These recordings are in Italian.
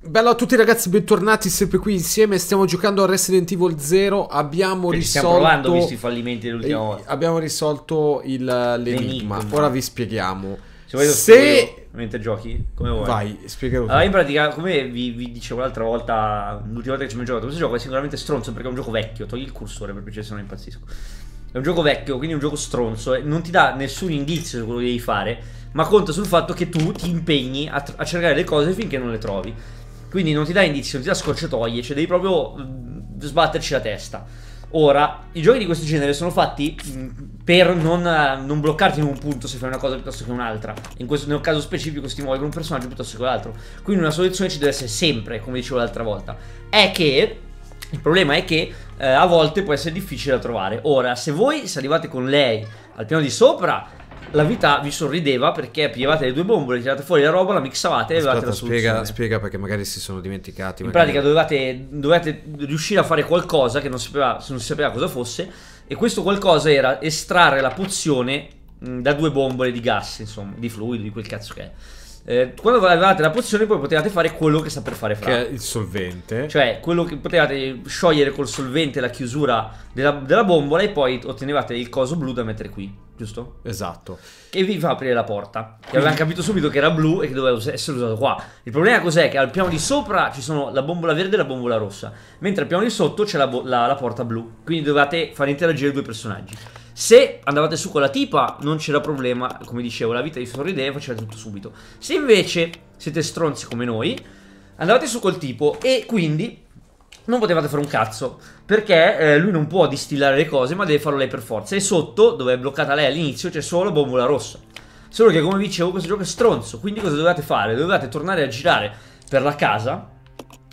Bello a tutti ragazzi, bentornati sempre qui insieme, stiamo giocando a Resident Evil 0, abbiamo Perché risolto... Stiamo provando, visto i fallimenti dell'ultima eh, volta. Abbiamo risolto il, l'enigma, ora vi spieghiamo. Se vuoi Se... mentre giochi, come vuoi. Vai, spiegalo. Allora, in pratica, come vi, vi dicevo l'altra volta, l'ultima volta che ci abbiamo giocato, questo gioco è sicuramente stronzo perché è un gioco vecchio, togli il cursore per piacere se non impazzisco. È un gioco vecchio, quindi è un gioco stronzo, non ti dà nessun indizio su quello che devi fare, ma conta sul fatto che tu ti impegni a, a cercare le cose finché non le trovi. Quindi non ti dà indizi, non ti dà scorciatoie, cioè devi proprio mm, sbatterci la testa. Ora, i giochi di questo genere sono fatti mm, per non, eh, non, bloccarti in un punto se fai una cosa piuttosto che un'altra. In questo nel caso specifico si muove con un personaggio piuttosto che l'altro. Quindi una soluzione ci deve essere sempre, come dicevo l'altra volta. È che il problema è che eh, a volte può essere difficile da trovare. Ora, se voi se arrivate con lei al piano di sopra, la vita vi sorrideva perché aprivate le due bombole, tirate fuori la roba, la mixavate e avevate la soluzione. Spiega, spiega perché magari si sono dimenticati. In pratica dovevate, dovevate, riuscire a fare qualcosa che non sapeva, non sapeva cosa fosse e questo qualcosa era estrarre la pozione da due bombole di gas, insomma, di fluido, di quel cazzo che è eh, quando avevate la pozione poi potevate fare quello che sta per fare Fra. Che è il solvente. Cioè, quello che potevate sciogliere col solvente la chiusura della, della bombola e poi ottenevate il coso blu da mettere qui, giusto? Esatto. Che vi fa aprire la porta. Quindi... E avevamo capito subito che era blu e che doveva essere usato qua. Il problema cos'è? Che al piano di sopra ci sono la bombola verde e la bombola rossa, mentre al piano di sotto c'è la, la, la porta blu. Quindi dovevate far interagire i due personaggi. Se andavate su con la tipa non c'era problema, come dicevo, la vita vi sorrideva e faceva tutto subito. Se invece siete stronzi come noi, andavate su col tipo e quindi non potevate fare un cazzo. Perché eh, lui non può distillare le cose, ma deve farlo lei per forza. E sotto, dove è bloccata lei all'inizio, c'è solo bombola rossa. Solo che, come dicevo, questo gioco è stronzo. Quindi cosa dovevate fare? Dovevate tornare a girare per la casa.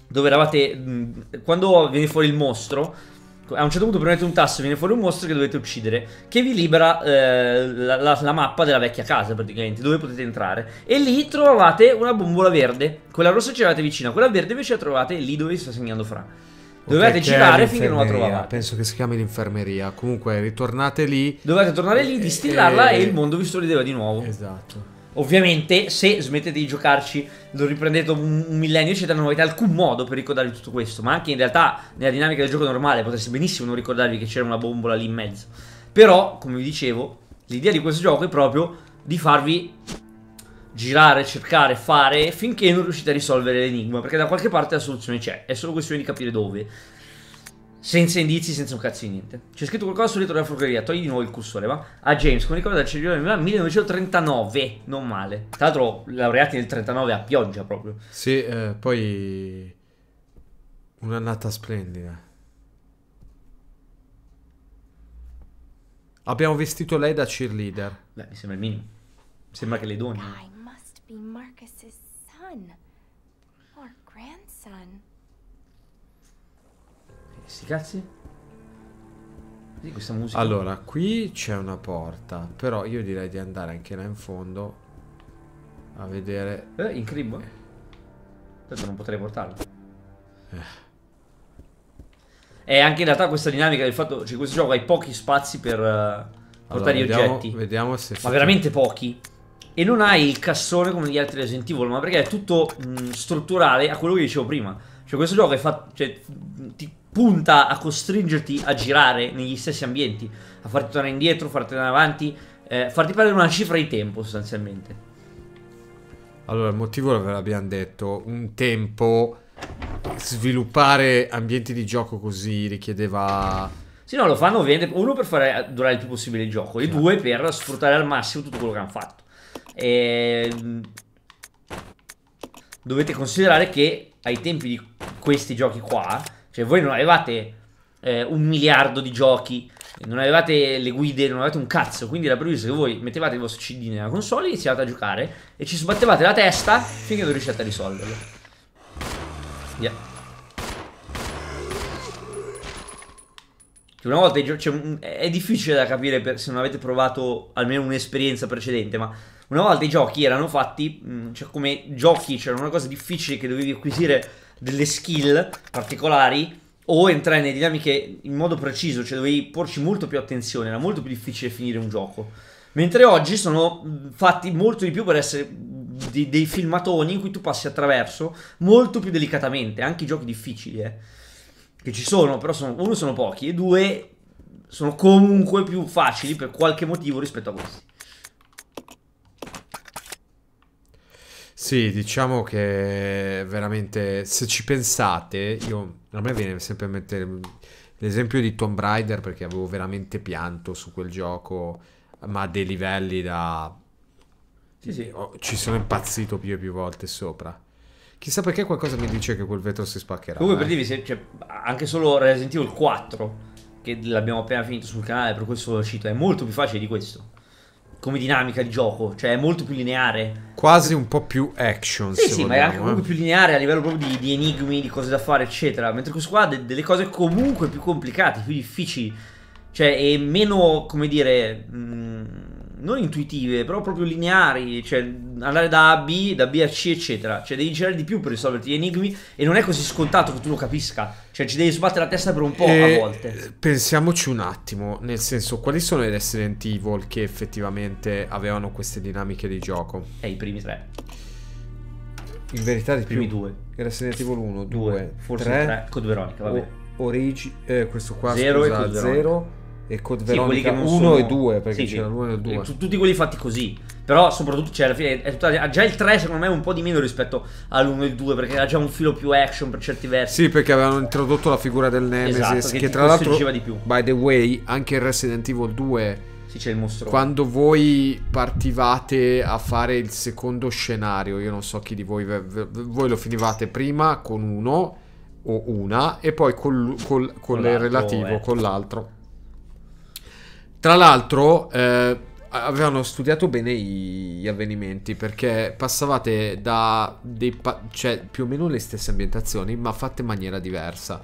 Dove eravate. Mh, quando viene fuori il mostro a un certo punto premete un tasto e viene fuori un mostro che dovete uccidere, che vi libera eh, la, la, la, mappa della vecchia casa praticamente, dove potete entrare. E lì trovate una bombola verde, quella rossa ce l'avete vicina, quella verde invece la trovate lì dove vi sta segnando Fra. Dovete girare finché non la trovavate. Penso che si chiami l'infermeria. Comunque, ritornate lì. Dovete tornare lì, distillarla e, e il mondo vi sorrideva di nuovo. Esatto. Ovviamente se smettete di giocarci lo riprendete dopo un, un millennio eccetera non avete alcun modo per ricordarvi tutto questo Ma anche in realtà nella dinamica del gioco normale potreste benissimo non ricordarvi che c'era una bombola lì in mezzo Però come vi dicevo l'idea di questo gioco è proprio di farvi girare, cercare, fare finché non riuscite a risolvere l'enigma Perché da qualche parte la soluzione c'è, è solo questione di capire dove senza indizi, senza un cazzo di niente. C'è scritto qualcosa sul retro della furgoneria. Togli di nuovo il cursore, va? A James, come ricorda il cellulare del 1939. Non male. Tra l'altro, laureati nel 39 a pioggia proprio. Sì, eh, poi. Un'annata splendida. Abbiamo vestito lei da cheerleader. Beh, mi sembra il minimo. sembra che le doni. Marcus's Sti cazzi? Sì, questa musica. Allora, qui c'è una porta, però io direi di andare anche là in fondo a vedere... Eh, in cribbo? Tanto non potrei portarlo. Eh. E eh, anche in realtà questa dinamica del fatto... Cioè, questo gioco hai pochi spazi per uh, portare allora, vediamo, gli oggetti. Vediamo se... Ma veramente pochi. E non hai il cassone come gli altri Resident Evil, ma perché è tutto mh, strutturale a quello che dicevo prima. Cioè, questo gioco è fatto... Cioè, ti punta a costringerti a girare negli stessi ambienti, a farti tornare indietro, farti tornare avanti, eh, farti perdere una cifra di tempo sostanzialmente. Allora, il motivo ve l'abbiamo detto, un tempo sviluppare ambienti di gioco così richiedeva Sì, no, lo fanno ovviamente uno per fare durare il più possibile il gioco e due per sfruttare al massimo tutto quello che hanno fatto. E... Mm, dovete considerare che ai tempi di questi giochi qua cioè voi non avevate eh, un miliardo di giochi, non avevate le guide, non avevate un cazzo, quindi era previsto che voi mettevate il vostro CD nella console, iniziate a giocare e ci sbattevate la testa finché non riuscite a risolverlo. Yeah. una volta cioè, è difficile da capire per, se non avete provato almeno un'esperienza precedente, ma una volta i giochi erano fatti, mm, cioè come giochi, c'era cioè una cosa difficile che dovevi acquisire delle skill particolari o entrare nelle dinamiche in modo preciso, cioè dovevi porci molto più attenzione, era molto più difficile finire un gioco. Mentre oggi sono fatti molto di più per essere di, dei filmatoni in cui tu passi attraverso molto più delicatamente, anche i giochi difficili, eh, che ci sono, però sono, uno sono pochi e due sono comunque più facili per qualche motivo rispetto a questi. Sì, diciamo che veramente se ci pensate, io, a me viene sempre a mettere l'esempio di Tomb Raider perché avevo veramente pianto su quel gioco, ma a dei livelli da... Sì, sì. Oh, ci sono impazzito più e più volte sopra. Chissà perché qualcosa mi dice che quel vetro si spaccherà. Comunque, eh. dirvi, se, cioè, anche solo Resident Evil 4, che l'abbiamo appena finito sul canale, per questo è uscito, è molto più facile di questo come dinamica di gioco, cioè è molto più lineare. Quasi un po' più action. Sì, sì, ma è anche eh. più lineare a livello proprio di, di, enigmi, di cose da fare, eccetera. Mentre questo qua ha de- delle cose comunque più complicate, più difficili. Cioè, è meno, come dire... Mh, mm, non intuitive, però proprio lineari, cioè andare da A a B, da B a C, eccetera. Cioè devi girare di più per risolverti gli enigmi e non è così scontato che tu lo capisca. Cioè ci devi sbattere la testa per un po' e a eh, volte. Pensiamoci un attimo, nel senso, quali sono i Resident Evil che effettivamente avevano queste dinamiche di gioco? Eh, i primi tre. In verità di I primi due. Resident Evil 1, 2, 2 forse 3. 3. Code Veronica, vabbè. O- Origi- eh, questo qua, 0 scusa, e 0 e Code Veronica 1 sono... e 2 perché sì, c'era l'1 e il 2 eh, tutti quelli fatti così però soprattutto c'è cioè, alla fine è tutta, già il 3 secondo me è un po' di meno rispetto all'1 e il 2 perché era già un filo più action per certi versi sì perché avevano introdotto la figura del Nemesis esatto, che, che tra l'altro di più. by the way anche in Resident Evil 2 sì, c'è il mostro quando voi partivate a fare il secondo scenario io non so chi di voi voi lo finivate prima con uno o una e poi col, col, col, con il relativo eh. con l'altro tra l'altro, eh, avevano studiato bene gli avvenimenti perché passavate da dei pa- cioè più o meno le stesse ambientazioni, ma fatte in maniera diversa.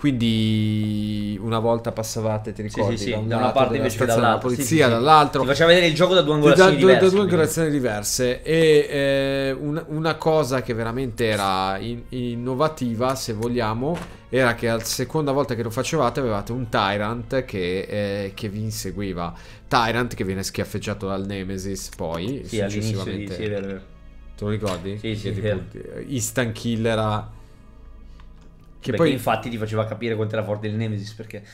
Quindi una volta passavate, ti ricordi? Sì, sì, da, da una parte invece che dalla polizia, sì, sì. dall'altro. Ti faceva vedere il gioco da due angolazioni da, diverse. Da due angolazioni diverse. E eh, un, una cosa che veramente era in, innovativa, se vogliamo, era che la seconda volta che lo facevate avevate un Tyrant che, eh, che vi inseguiva. Tyrant che viene schiaffeggiato dal Nemesis poi, sì, successivamente. Sì, sì, è vero, Te lo ricordi? Sì, sì, sì. Eh, instant killer a che perché poi... infatti ti faceva capire quanto era forte il Nemesis, perché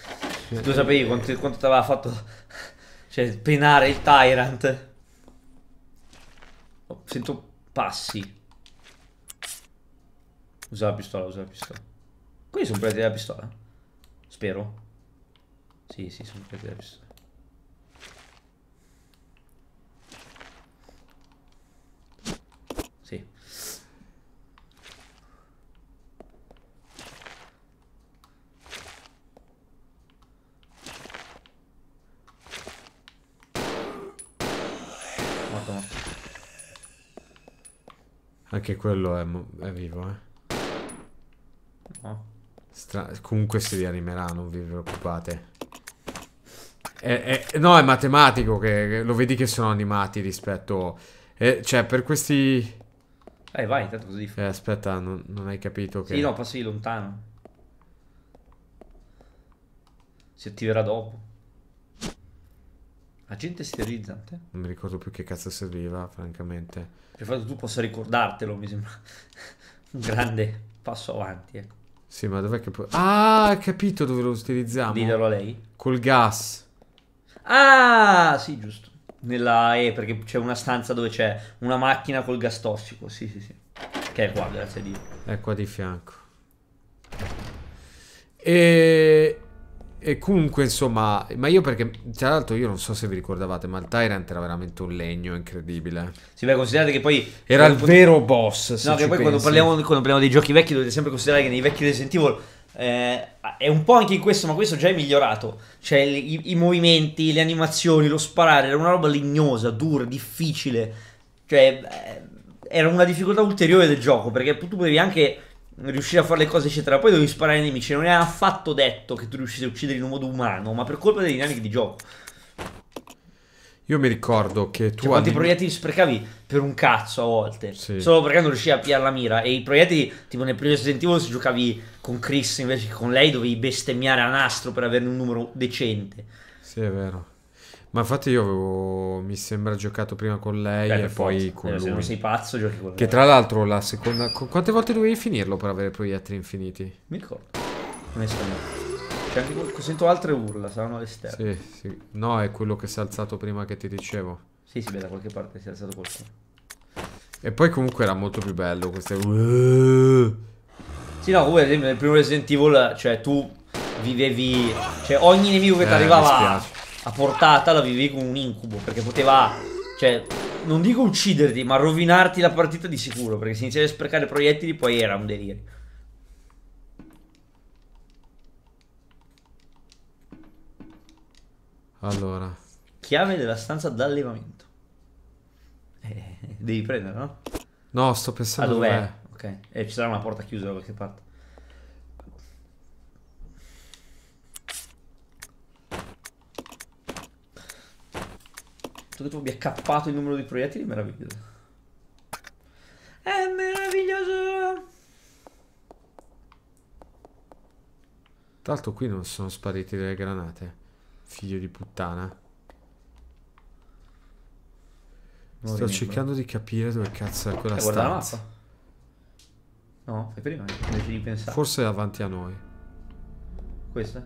cioè, tu sapevi quanto, quanto ti aveva fatto cioè, penare il Tyrant. Oh, sento passi. Usa la pistola, usa la pistola. Qui sono preti della pistola? Spero. Sì, sì, sono preti della pistola. Anche quello è, è vivo, eh. No. Ah. Stra comunque si rianimerà, non vi preoccupate. È, è, no, è matematico che, che, lo vedi che sono animati rispetto... Eh, cioè, per questi... Eh, vai, tanto così. Eh, aspetta, non, non, hai capito che... Sì, no, passi lontano. Si attiverà dopo. Agente sterilizzante? Non mi ricordo più che cazzo serviva, francamente. Per fatto tu possa ricordartelo, mi sembra un grande passo avanti, ecco. Sì, ma dov'è che poi... Ah, capito dove lo utilizziamo. Dillo a lei. Col gas. Ah, sì, giusto. Nella E, perché c'è una stanza dove c'è una macchina col gas tossico. Sì, sì, sì. Che è qua, grazie a Dio. È qua di fianco. E... E comunque, insomma, ma io perché, tra l'altro, io non so se vi ricordavate, ma il Tyrant era veramente un legno incredibile. Sì, beh, considerate che poi. Era il vero boss. No, che poi quando parliamo, quando parliamo, dei giochi vecchi, dovete sempre considerare che nei vecchi Resident Evil. Eh, è un po' anche in questo, ma questo già è migliorato. Cioè, i, i movimenti, le animazioni, lo sparare era una roba legnosa, dura, difficile. Cioè, eh, era una difficoltà ulteriore del gioco perché tu potevi anche riuscire a fare le cose, eccetera. Poi dovevi sparare ai nemici. Non è affatto detto che tu riuscissi a uccidere in un modo umano, ma per colpa delle dinamiche di gioco. Io mi ricordo che tu. Cioè, quanti anni... proiettili sprecavi per un cazzo a volte. Sì. Solo perché non riuscivi a pigliare la mira. E i proiettili, tipo nel primo Resident Evil, se giocavi con Chris invece che con lei, dovevi bestemmiare a nastro per averne un numero decente. Sì, è vero. Ma infatti io avevo, mi sembra, giocato prima con lei Beh, e poi forza. con eh, lui. Se non sei pazzo giochi con lei. Che tra l'altro la seconda... Quante volte dovevi finirlo per avere proiettili infiniti? Mi ricordo. Onestamente. C'è anche... Sento altre urla, saranno all'esterno. Sì, sì. No, è quello che si è alzato prima che ti dicevo. Sì, sì, beh, da qualche parte si è alzato qualcuno. E poi comunque era molto più bello queste... Sì, no, comunque nel primo Resident Evil, cioè tu vivevi... Cioè ogni nemico che eh, ti arrivava... spiace a portata la vivevi come un incubo, perché poteva, cioè, non dico ucciderti, ma rovinarti la partita di sicuro, perché se iniziavi a sprecare proiettili poi era un delirio. Allora. Chiave della stanza d'allevamento. Eh, devi prendere, no? No, sto pensando... Ah, dov'è? ok. E eh, ci sarà una porta chiusa da qualche parte. che tu abbia cappato il numero di proiettili meraviglioso. È meraviglioso! Tra l'altro qui non sono sparite delle granate. Figlio di puttana. No, Sto cercando di capire dove cazzo è quella eh, stanza. No, fai prima, invece di pensare. Forse è avanti a noi. Questa?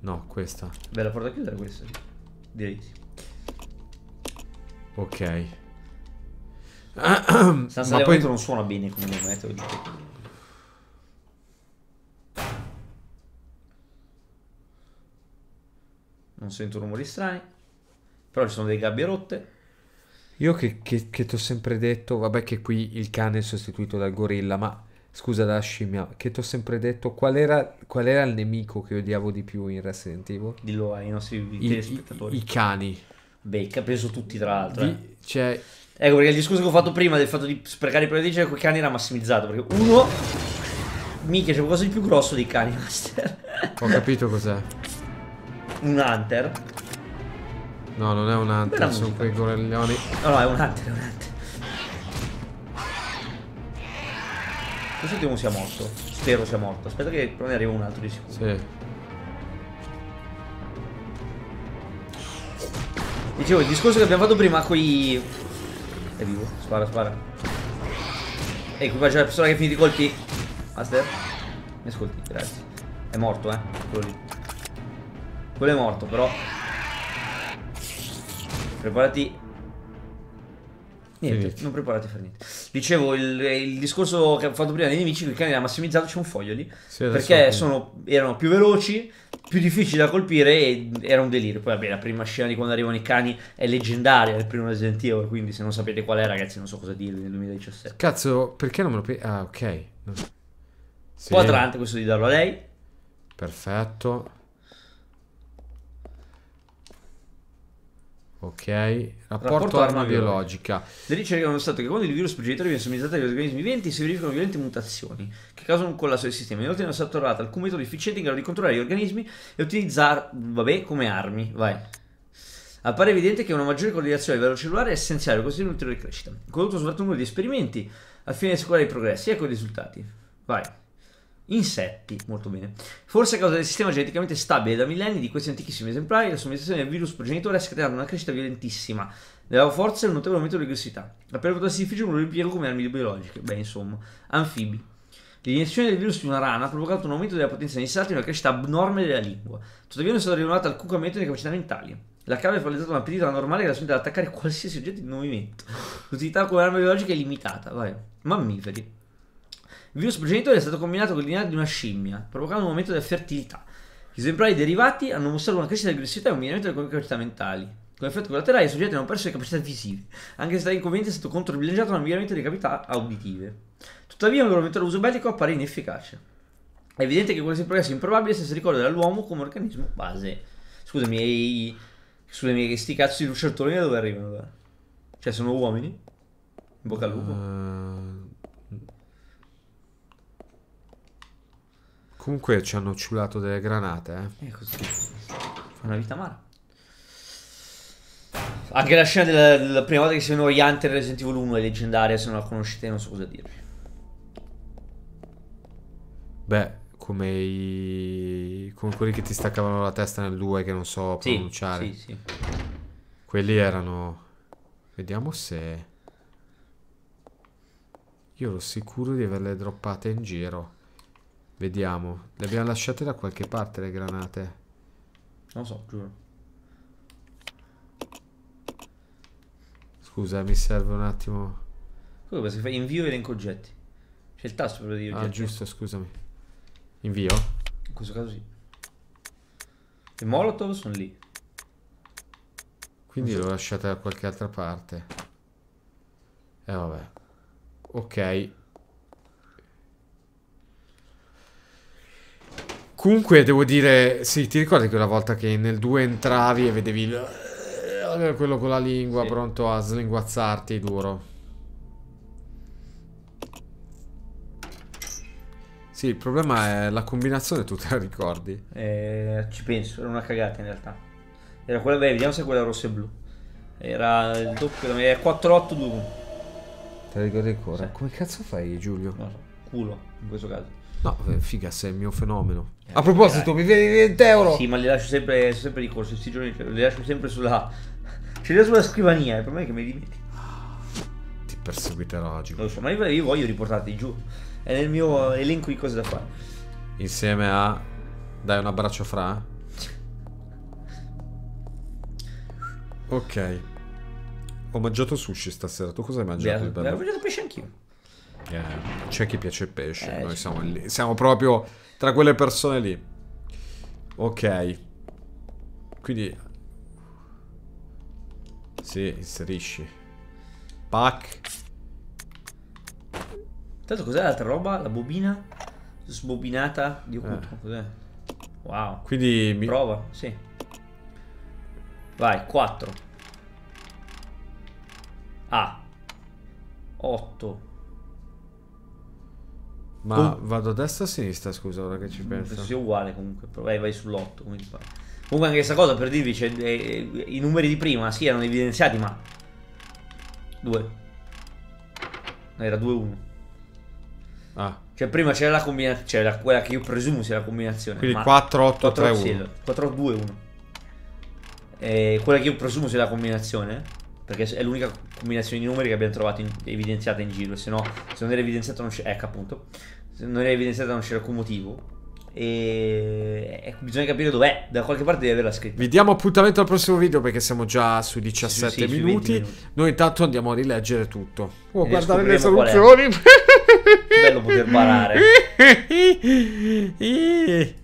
No, questa. Beh, la porta a chiudere questa. Direi sì. Ok. Stanza Ma poi non suona bene come metodo metto. Non sento rumori strani. Però ci sono delle gabbie rotte. Io che, che, che ti ho sempre detto, vabbè che qui il cane è sostituito dal gorilla, ma scusa la scimmia, che ti ho sempre detto, qual era, qual era, il nemico che odiavo di più in Resident Evil? Dillo ai nostri I, spettatori. I, I cani. Becca, penso tutti tra l'altro. Di, eh. cioè... Ecco perché il discorso che ho fatto prima del fatto di sprecare i di con i cani era massimizzato. Perché uno. Mica c'è qualcosa di più grosso dei cani, Master. Ho capito cos'è. Un hunter. No, non è un hunter, Bella sono musica. quei goreglioni. No, no, è un hunter, è un hunter. Questo ultimo sia morto. Spero sia morto. Aspetta che ne arriva un altro di sicuro. Sì. Dicevo, il discorso che abbiamo fatto prima con i... È vivo, spara, spara. Ehi, qui c'è la persona che finisce i colpi. Master, mi ascolti, grazie. È morto, eh, quello lì. Quello è morto, però. Preparati Niente, non preparati a fare niente. Dicevo, il, il, discorso che ho fatto prima dei nemici, il cane era massimizzato, c'è un foglio lì. Sì, perché sono, erano più veloci, più difficili da colpire e era un delirio. Poi vabbè, la prima scena di quando arrivano i cani è leggendaria, il primo Resident Evil, quindi se non sapete qual è ragazzi non so cosa dirvi nel 2017. Cazzo, perché non me lo... Pe- ah, ok. Sì. Quadrante questo di darlo a lei. Perfetto. Ok, rapporto, rapporto arma, arma biologica. biologica. Le ricerche hanno stato che quando il virus progenitore viene somministrato agli organismi viventi si verificano violente mutazioni che causano un collasso del sistema. Inoltre non è stato trovato alcun metodo efficiente in grado di controllare gli organismi e utilizzare, vabbè, come armi. Vai. Appare evidente che una maggiore coordinazione a livello cellulare è essenziale così costruire un'ulteriore crescita. Condotto soprattutto uno degli esperimenti al fine di assicurare i progressi. Ecco i risultati. Vai. Insetti, molto bene. Forse a causa del sistema geneticamente stabile da millenni di questi antichissimi esemplari, la somministrazione del virus progenitore ha scatenato una crescita violentissima della forza e un notevole aumento di aggressività. La pervenuta si difficile un impiego come armi biologiche. Beh, insomma, anfibi. L'iniezione del virus di una rana ha provocato un aumento della potenza dei salti e una crescita abnorme della lingua. Tuttavia non è stato rilevato alcun cambiamento nelle capacità mentali. La cava ha realizzato una appetito anormale che la sente ad attaccare qualsiasi oggetto in movimento. L'utilità come arma biologica è limitata. Vai. Mammiferi. Il virus progenitore è stato combinato con il DNA di una scimmia, provocando un aumento della fertilità. Gli esemplari derivati hanno mostrato una crescita di aggressività e un miglioramento delle capacità mentali. Con effetto collaterale, i soggetti hanno perso le capacità visive, anche se tale inconveniente è stato controbilanciato da miglioramento delle capacità auditive. Tuttavia, un regolamentare uso bellico appare inefficace. È evidente che qualsiasi progresso è improbabile se si ricorda dall'uomo come organismo base. Scusami, ehi, scusami, che sti cazzo di lucertolini da dove arrivano? Cioè, sono uomini? In bocca al lupo. Uh... Comunque ci hanno ciulato delle granate, eh. È eh, così. Fa una vita amara. Anche la scena della, della prima volta che si vedono gli Hunter Resident Evil 1 è leggendaria, se non la conoscete non so cosa dirvi. Beh, come i... come quelli che ti staccavano la testa nel 2 che non so sì, pronunciare. Sì, sì. Quelli erano... Vediamo se... Io ero sicuro di averle droppate in giro. Vediamo. Le abbiamo lasciate da qualche parte le granate. Non lo so, giuro. Scusa, mi serve un attimo. Scusa, si fa Invio e elenco oggetti. C'è il tasto per dire ah, oggetti. Ah, giusto, scusami. Invio? In questo caso sì. Le molotov sono lì. Quindi l'ho lasciata da qualche altra parte. E eh, vabbè. Ok. Comunque devo dire, sì, ti ricordi quella volta che nel 2 entravi e vedevi quello con la lingua sì. pronto a slinguazzarti duro? Sì, il problema è la combinazione, tu te la ricordi? Eh, ci penso, era una cagata in realtà. Era quella, beh, vediamo se è quella rossa e blu. Era il doppio, è 4-8-2. Te la ricordi ancora? Sì. Come cazzo fai Giulio? No, culo in questo caso. No, figa, sei il mio fenomeno. Eh, a proposito, eh, mi vieni 20 euro. Sì, ma li lascio sempre, sempre di corso, questi giorni cioè, li lascio sempre sulla... Ce li ho sulla scrivania, è per me che mi li dimentico. Ah, ti perseguiterò oggi. Lo so, ma io voglio riportarti giù. È nel mio elenco di cose da fare. Insieme a... Dai un abbraccio fra... Ok. Ho mangiato sushi stasera. Tu cosa hai mangiato? Beh, ho mangiato pesce anch'io. Yeah. C'è chi piace il pesce, eh, noi siamo lì. Siamo proprio tra quelle persone lì. Ok. Quindi... Sì, inserisci. Pack. Tanto cos'è l'altra roba? La bobina? Sbobinata di Oculto. Eh. Cos'è? Wow. Quindi... Mi... Prova, sì. Vai, 4. A. 8. Ma Com- vado a destra o a sinistra, scusa, ora che ci penso. Penso sia uguale comunque, però vai, vai sull'8. Comunque anche questa cosa per dirvi, cioè, eh, i numeri di prima si sì, erano evidenziati, ma... 2. Era 2-1. Ah. Cioè prima c'era la combinazione, c'era quella che io presumo sia la combinazione. Quindi 4-8-3-1. 4-2-1. Eh, quella che io presumo sia la combinazione, perché è l'unica combinazioni di numeri che abbiamo trovato in, evidenziate in giro, se no se non era evidenziata non c'era, ecco appunto, se non era evidenziata non c'era alcun motivo. E... e bisogna capire dov'è, da qualche parte deve averla scritta. Vi diamo appuntamento al prossimo video perché siamo già sui 17 sì, sì, minuti. Sui minuti. Noi intanto andiamo a rileggere tutto. Oh, e guardare le soluzioni. bello poter barare.